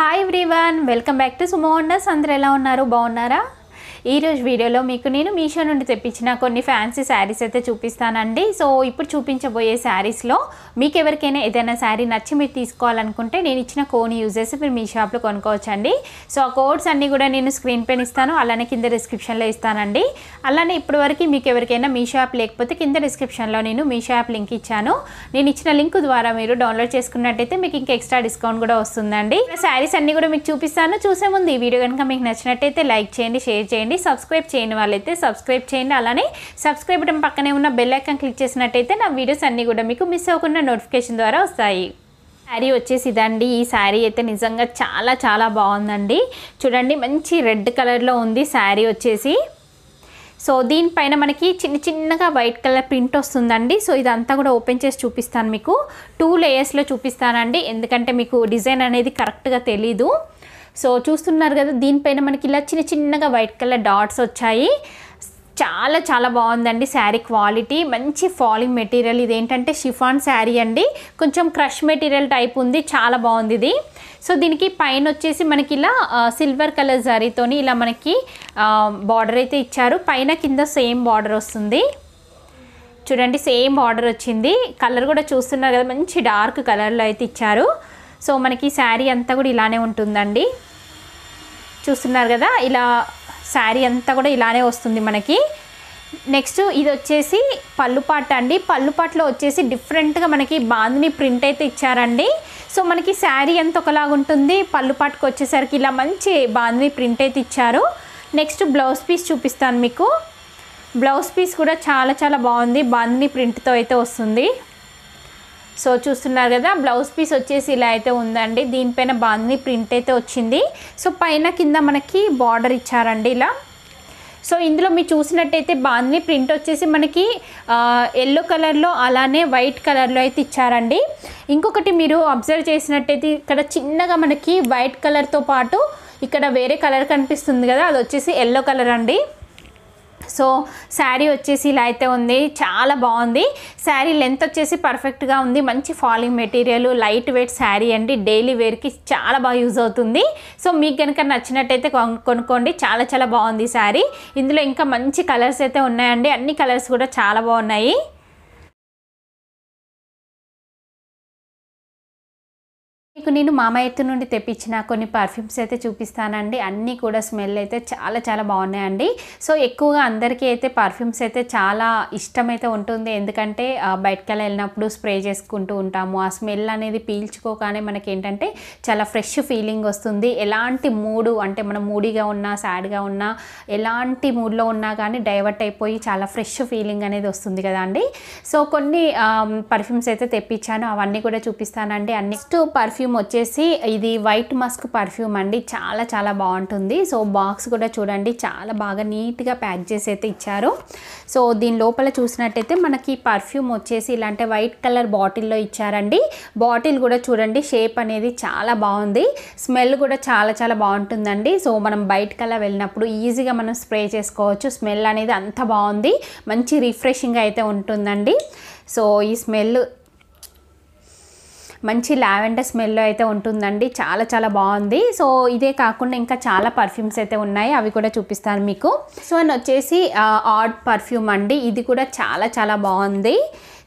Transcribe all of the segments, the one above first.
hi everyone welcome back to సుమోండస్ అందరు ఎలా ఉన్నారు బాగున్నారా ఈరోజు వీడియోలో మీకు నేను మీషో నుండి తెప్పించిన కొన్ని ఫ్యాన్సీ శారీస్ అయితే చూపిస్తానండి సో ఇప్పుడు చూపించబోయే శారీస్లో మీకు ఎవరికైనా ఏదైనా శారీ నచ్చి మీరు తీసుకోవాలనుకుంటే నేను ఇచ్చిన కోన్ యూజ్ చేసి మీరు మీ షాప్లో కొనుక్కోవచ్చండి సో ఆ కోడ్స్ అన్నీ కూడా నేను స్క్రీన్ పైన ఇస్తాను అలానే కింద డిస్క్రిప్షన్లో ఇస్తానండి అలానే ఇప్పటివరకు మీకు ఎవరికైనా మీ షాప్ లేకపోతే కింద డిస్క్రిప్షన్లో నేను మీ షాప్ లింక్ ఇచ్చాను నేను ఇచ్చిన లింక్ ద్వారా మీరు డౌన్లోడ్ చేసుకున్నట్టయితే మీకు ఇంకా ఎక్స్ట్రా డిస్కౌంట్ కూడా వస్తుందండి శారీస్ అన్నీ కూడా మీకు చూపిస్తాను చూసే ముందు ఈ వీడియో కనుక మీకు నచ్చినట్టయితే లైక్ చేయండి షేర్ చేయండి చేయండి సబ్స్క్రైబ్ చేయని వాళ్ళైతే సబ్స్క్రైబ్ చేయండి అలానే సబ్స్క్రైబ్ బటన్ పక్కనే ఉన్న బెల్ ఐకాన్ క్లిక్ చేసినట్టయితే నా వీడియోస్ అన్నీ కూడా మీకు మిస్ అవ్వకుండా నోటిఫికేషన్ ద్వారా వస్తాయి శారీ వచ్చేసి ఇదండి ఈ శారీ అయితే నిజంగా చాలా చాలా బాగుందండి చూడండి మంచి రెడ్ కలర్లో ఉంది శారీ వచ్చేసి సో దీనిపైన మనకి చిన్న చిన్నగా వైట్ కలర్ ప్రింట్ వస్తుందండి సో ఇదంతా కూడా ఓపెన్ చేసి చూపిస్తాను మీకు టూ లేయర్స్లో చూపిస్తానండి ఎందుకంటే మీకు డిజైన్ అనేది కరెక్ట్గా తెలీదు సో చూస్తున్నారు కదా దీనిపైన మనకి ఇలా చిన్న చిన్నగా వైట్ కలర్ డాట్స్ వచ్చాయి చాలా చాలా బాగుందండి శారీ క్వాలిటీ మంచి ఫాలింగ్ మెటీరియల్ ఇదేంటంటే షిఫాన్ శారీ అండి కొంచెం క్రష్ మెటీరియల్ టైప్ ఉంది చాలా బాగుంది ఇది సో దీనికి పైన వచ్చేసి మనకి ఇలా సిల్వర్ కలర్ జరీతో ఇలా మనకి బార్డర్ అయితే ఇచ్చారు పైన కింద సేమ్ బార్డర్ వస్తుంది చూడండి సేమ్ బార్డర్ వచ్చింది కలర్ కూడా చూస్తున్నారు కదా మంచి డార్క్ కలర్లో అయితే ఇచ్చారు సో మనకి శారీ అంతా కూడా ఇలానే ఉంటుందండి చూస్తున్నారు కదా ఇలా శారీ అంతా కూడా ఇలానే వస్తుంది మనకి నెక్స్ట్ ఇది వచ్చేసి పళ్ళు పాట అండి పళ్ళు పాటలో వచ్చేసి డిఫరెంట్గా మనకి బాందిని ప్రింట్ అయితే ఇచ్చారండి సో మనకి శారీ ఎంత ఒకలాగా ఉంటుంది పళ్ళు పాటకు వచ్చేసరికి ఇలా మంచి బాందిని ప్రింట్ అయితే ఇచ్చారు నెక్స్ట్ బ్లౌజ్ పీస్ చూపిస్తాను మీకు బ్లౌజ్ పీస్ కూడా చాలా చాలా బాగుంది బాందిని ప్రింట్తో అయితే వస్తుంది సో చూస్తున్నారు కదా బ్లౌజ్ పీస్ వచ్చేసి ఇలా అయితే ఉందండి దీనిపైన బాగుంది ప్రింట్ అయితే వచ్చింది సో పైన కింద మనకి బార్డర్ ఇచ్చారండి ఇలా సో ఇందులో మీరు చూసినట్టయితే బాంద్ని ప్రింట్ వచ్చేసి మనకి ఎల్లో కలర్లో అలానే వైట్ కలర్లో అయితే ఇచ్చారండి ఇంకొకటి మీరు అబ్జర్వ్ చేసినట్టయితే ఇక్కడ చిన్నగా మనకి వైట్ కలర్తో పాటు ఇక్కడ వేరే కలర్ కనిపిస్తుంది కదా అది వచ్చేసి ఎల్లో కలర్ అండి సో శారీ వచ్చేసి ఇలా అయితే ఉంది చాలా బాగుంది శారీ లెంత్ వచ్చేసి పర్ఫెక్ట్గా ఉంది మంచి falling material light weight sari అండి డైలీ వేర్కి చాలా బాగా యూజ్ అవుతుంది సో మీకు కనుక నచ్చినట్టయితే కొనుక్కోండి చాలా చాలా బాగుంది శారీ ఇందులో ఇంకా మంచి కలర్స్ అయితే ఉన్నాయండి అన్ని కలర్స్ కూడా చాలా బాగున్నాయి మీకు నేను మామయ్యత్ నుండి తెప్పించిన కొన్ని పర్ఫ్యూమ్స్ అయితే చూపిస్తానండి అన్నీ కూడా స్మెల్ అయితే చాలా చాలా బాగున్నాయండి సో ఎక్కువగా అందరికీ అయితే పర్ఫ్యూమ్స్ అయితే చాలా ఇష్టమైతే ఉంటుంది ఎందుకంటే బయటకెళ్ళి వెళ్ళినప్పుడు స్ప్రే చేసుకుంటూ ఉంటాము ఆ స్మెల్ అనేది పీల్చుకోగానే మనకి ఏంటంటే చాలా ఫ్రెష్ ఫీలింగ్ వస్తుంది ఎలాంటి మూడు అంటే మనం మూడీగా ఉన్నా సాడ్గా ఉన్నా ఎలాంటి మూడ్లో ఉన్నా కానీ డైవర్ట్ అయిపోయి చాలా ఫ్రెష్ ఫీలింగ్ అనేది వస్తుంది కదా అండి సో కొన్ని పర్ఫ్యూమ్స్ అయితే తెప్పించాను అవన్నీ కూడా చూపిస్తానండి అన్ని పర్ఫ్యూమ్ వచ్చేసి ఇది వైట్ మస్క్ పర్ఫ్యూమ్ అండి చాలా చాలా బాగుంటుంది సో బాక్స్ కూడా చూడండి చాలా బాగా నీట్గా ప్యాక్ చేసి అయితే ఇచ్చారు సో దీని లోపల చూసినట్టయితే మనకి పర్ఫ్యూమ్ వచ్చేసి ఇలాంటి వైట్ కలర్ బాటిల్లో ఇచ్చారండి బాటిల్ కూడా చూడండి షేప్ అనేది చాలా బాగుంది స్మెల్ కూడా చాలా చాలా బాగుంటుందండి సో మనం అలా వెళ్ళినప్పుడు ఈజీగా మనం స్ప్రే చేసుకోవచ్చు స్మెల్ అనేది అంత బాగుంది మంచి రిఫ్రెషింగ్ అయితే ఉంటుందండి సో ఈ స్మెల్ మంచి లావెండర్ స్మెల్లో అయితే ఉంటుందండి చాలా చాలా బాగుంది సో ఇదే కాకుండా ఇంకా చాలా పర్ఫ్యూమ్స్ అయితే ఉన్నాయి అవి కూడా చూపిస్తాను మీకు సో అని వచ్చేసి ఆడ్ పర్ఫ్యూమ్ అండి ఇది కూడా చాలా చాలా బాగుంది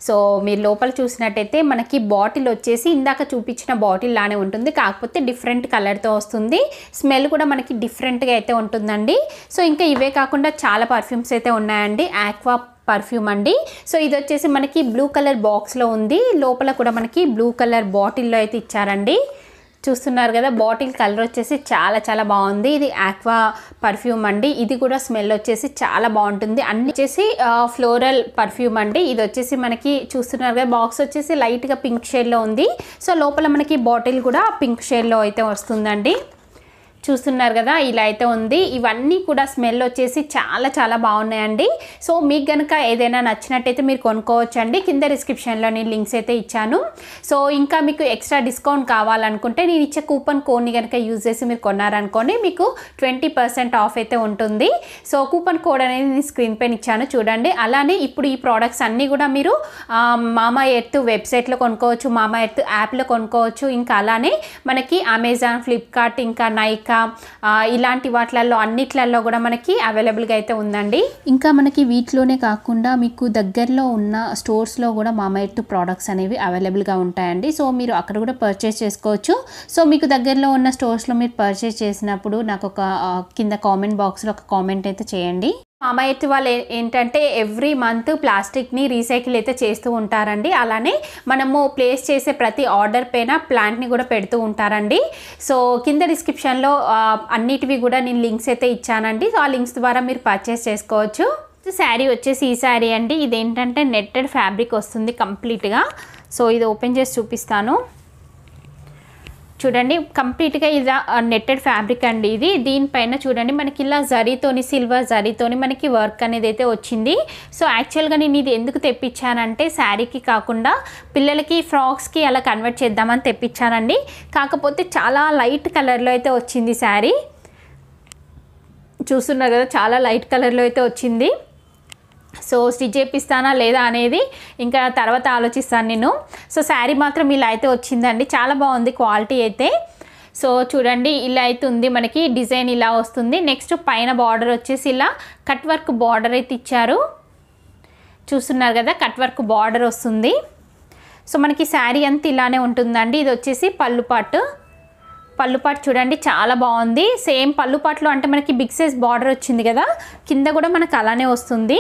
సో మీరు లోపల చూసినట్టయితే మనకి బాటిల్ వచ్చేసి ఇందాక చూపించిన బాటిల్ లానే ఉంటుంది కాకపోతే డిఫరెంట్ కలర్తో వస్తుంది స్మెల్ కూడా మనకి డిఫరెంట్గా అయితే ఉంటుందండి సో ఇంకా ఇవే కాకుండా చాలా పర్ఫ్యూమ్స్ అయితే ఉన్నాయండి ఆక్వా పర్ఫ్యూమ్ అండి సో ఇది వచ్చేసి మనకి బ్లూ కలర్ బాక్స్లో ఉంది లోపల కూడా మనకి బ్లూ కలర్ బాటిల్లో అయితే ఇచ్చారండి చూస్తున్నారు కదా బాటిల్ కలర్ వచ్చేసి చాలా చాలా బాగుంది ఇది ఆక్వా పర్ఫ్యూమ్ అండి ఇది కూడా స్మెల్ వచ్చేసి చాలా బాగుంటుంది అన్ని వచ్చేసి ఫ్లోరల్ పర్ఫ్యూమ్ అండి ఇది వచ్చేసి మనకి చూస్తున్నారు కదా బాక్స్ వచ్చేసి లైట్గా పింక్ షేడ్లో ఉంది సో లోపల మనకి బాటిల్ కూడా పింక్ షేడ్లో అయితే వస్తుందండి చూస్తున్నారు కదా ఇలా అయితే ఉంది ఇవన్నీ కూడా స్మెల్ వచ్చేసి చాలా చాలా బాగున్నాయండి సో మీకు కనుక ఏదైనా నచ్చినట్టయితే మీరు కొనుక్కోవచ్చు అండి కింద డిస్క్రిప్షన్లో నేను లింక్స్ అయితే ఇచ్చాను సో ఇంకా మీకు ఎక్స్ట్రా డిస్కౌంట్ కావాలనుకుంటే నేను ఇచ్చే కూపన్ కోడ్ని కనుక యూజ్ చేసి మీరు కొన్నారనుకోండి మీకు ట్వంటీ పర్సెంట్ ఆఫ్ అయితే ఉంటుంది సో కూపన్ కోడ్ అనేది నేను స్క్రీన్ పైన ఇచ్చాను చూడండి అలానే ఇప్పుడు ఈ ప్రోడక్ట్స్ అన్నీ కూడా మీరు మామా ఎర్త్ వెబ్సైట్లో కొనుక్కోవచ్చు మామా ఎర్త్ యాప్లో కొనుక్కోవచ్చు ఇంకా అలానే మనకి అమెజాన్ ఫ్లిప్కార్ట్ ఇంకా నైకా ఇలాంటి వాటిలలో అన్నిట్లలో కూడా మనకి అవైలబుల్గా అయితే ఉందండి ఇంకా మనకి వీటిలోనే కాకుండా మీకు దగ్గరలో ఉన్న స్టోర్స్లో కూడా మామయ్యత్ ప్రోడక్ట్స్ అనేవి అవైలబుల్గా ఉంటాయండి సో మీరు అక్కడ కూడా పర్చేస్ చేసుకోవచ్చు సో మీకు దగ్గరలో ఉన్న స్టోర్స్లో మీరు పర్చేస్ చేసినప్పుడు నాకు ఒక కింద కామెంట్ బాక్స్లో ఒక కామెంట్ అయితే చేయండి మామయ్య వాళ్ళు ఏంటంటే ఎవ్రీ మంత్ ప్లాస్టిక్ని రీసైకిల్ అయితే చేస్తూ ఉంటారండి అలానే మనము ప్లేస్ చేసే ప్రతి ఆర్డర్ పైన ప్లాంట్ని కూడా పెడుతూ ఉంటారండి సో కింద డిస్క్రిప్షన్లో అన్నిటివి కూడా నేను లింక్స్ అయితే ఇచ్చానండి సో ఆ లింక్స్ ద్వారా మీరు పర్చేస్ చేసుకోవచ్చు శారీ వచ్చేసి ఈ శారీ అండి ఇదేంటంటే నెట్టెడ్ ఫ్యాబ్రిక్ వస్తుంది కంప్లీట్గా సో ఇది ఓపెన్ చేసి చూపిస్తాను చూడండి కంప్లీట్గా ఇది నెట్టెడ్ ఫ్యాబ్రిక్ అండి ఇది దీనిపైన చూడండి మనకి ఇలా జరీతోని సిల్వర్ జరీతోని మనకి వర్క్ అనేది అయితే వచ్చింది సో యాక్చువల్గా నేను ఇది ఎందుకు తెప్పించానంటే శారీకి కాకుండా పిల్లలకి ఫ్రాక్స్కి అలా కన్వర్ట్ చేద్దామని తెప్పించానండి కాకపోతే చాలా లైట్ కలర్లో అయితే వచ్చింది శారీ చూస్తున్నారు కదా చాలా లైట్ కలర్లో అయితే వచ్చింది సో స్టిచ్ చేపిస్తానా లేదా అనేది ఇంకా తర్వాత ఆలోచిస్తాను నేను సో శారీ మాత్రం ఇలా అయితే వచ్చిందండి చాలా బాగుంది క్వాలిటీ అయితే సో చూడండి ఇలా అయితే ఉంది మనకి డిజైన్ ఇలా వస్తుంది నెక్స్ట్ పైన బార్డర్ వచ్చేసి ఇలా కట్ వర్క్ బార్డర్ అయితే ఇచ్చారు చూస్తున్నారు కదా కట్ వర్క్ బార్డర్ వస్తుంది సో మనకి శారీ అంతా ఇలానే ఉంటుందండి ఇది వచ్చేసి పళ్ళుపాటు పళ్ళుపాటు చూడండి చాలా బాగుంది సేమ్ పళ్ళుపాట్లో అంటే మనకి బిగ్ సైజ్ బార్డర్ వచ్చింది కదా కింద కూడా మనకు అలానే వస్తుంది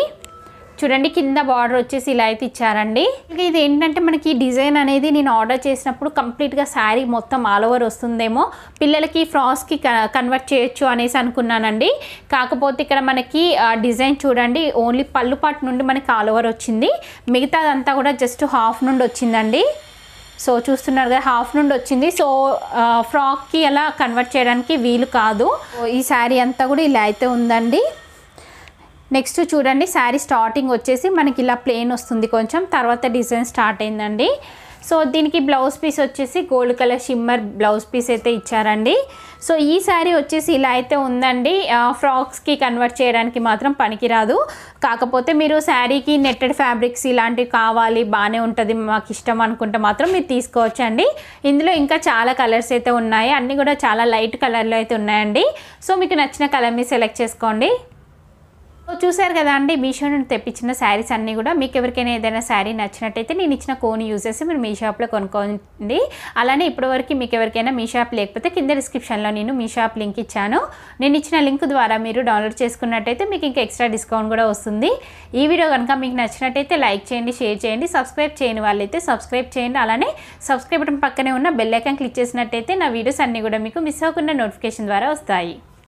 చూడండి కింద బార్డర్ వచ్చేసి ఇలా అయితే ఇచ్చారండి ఇది ఏంటంటే మనకి డిజైన్ అనేది నేను ఆర్డర్ చేసినప్పుడు కంప్లీట్గా శారీ మొత్తం ఆల్ ఓవర్ వస్తుందేమో పిల్లలకి ఫ్రాక్స్కి కన్వర్ట్ చేయొచ్చు అనేసి అనుకున్నానండి కాకపోతే ఇక్కడ మనకి డిజైన్ చూడండి ఓన్లీ పళ్ళు పాటు నుండి మనకి ఆల్ ఓవర్ వచ్చింది మిగతాదంతా కూడా జస్ట్ హాఫ్ నుండి వచ్చిందండి సో చూస్తున్నారు కదా హాఫ్ నుండి వచ్చింది సో ఫ్రాక్కి అలా కన్వర్ట్ చేయడానికి వీలు కాదు ఈ శారీ అంతా కూడా ఇలా అయితే ఉందండి నెక్స్ట్ చూడండి శారీ స్టార్టింగ్ వచ్చేసి మనకి ఇలా ప్లెయిన్ వస్తుంది కొంచెం తర్వాత డిజైన్ స్టార్ట్ అయిందండి సో దీనికి బ్లౌజ్ పీస్ వచ్చేసి gold colour shimmer blouse piece అయితే ఇచ్చారండి సో ఈ శారీ వచ్చేసి ఇలా అయితే ఉందండి ఫ్రాక్స్కి కన్వర్ట్ చేయడానికి మాత్రం పనికిరాదు కాకపోతే మీరు శారీకి నెట్టెడ్ ఫ్యాబ్రిక్స్ ఇలాంటివి కావాలి బాగానే ఉంటుంది మాకు ఇష్టం అనుకుంటే మాత్రం మీరు తీసుకోవచ్చండి ఇందులో ఇంకా చాలా కలర్స్ అయితే ఉన్నాయి అన్నీ కూడా చాలా లైట్ కలర్లో అయితే ఉన్నాయండి సో మీకు నచ్చిన కలర్ మీరు సెలెక్ట్ చేసుకోండి చూసారు కదా అండి మీషో నుండి తెప్పించిన శారీస్ అన్నీ కూడా మీకు ఎవరికైనా ఏదైనా శారీ నచ్చినట్టయితే నేను ఇచ్చిన కోన్ యూజ్ చేసి మీరు మీ షాప్లో కొనుక్కోండి అలానే ఇప్పటివరకు మీకు ఎవరికైనా మీ షాప్ లేకపోతే కింద డిస్క్రిప్షన్లో నేను మీ షాప్ లింక్ ఇచ్చాను నేను ఇచ్చిన లింక్ ద్వారా మీరు డౌన్లోడ్ చేసుకున్నట్టయితే మీకు ఇంకా ఎక్స్ట్రా డిస్కౌంట్ కూడా వస్తుంది ఈ వీడియో కనుక మీకు నచ్చినట్టయితే లైక్ చేయండి షేర్ చేయండి సబ్స్క్రైబ్ చేయని వాళ్ళైతే సబ్స్క్రైబ్ చేయండి అలానే సబ్స్క్రైబ్ బటన్ పక్కనే ఉన్న బెల్ క్లిక్ చేసినట్టయితే నా వీడియోస్ అన్నీ కూడా మీకు మిస్ అవ్వకుండా నోటిఫికేషన్ ద్వారా వస్తాయి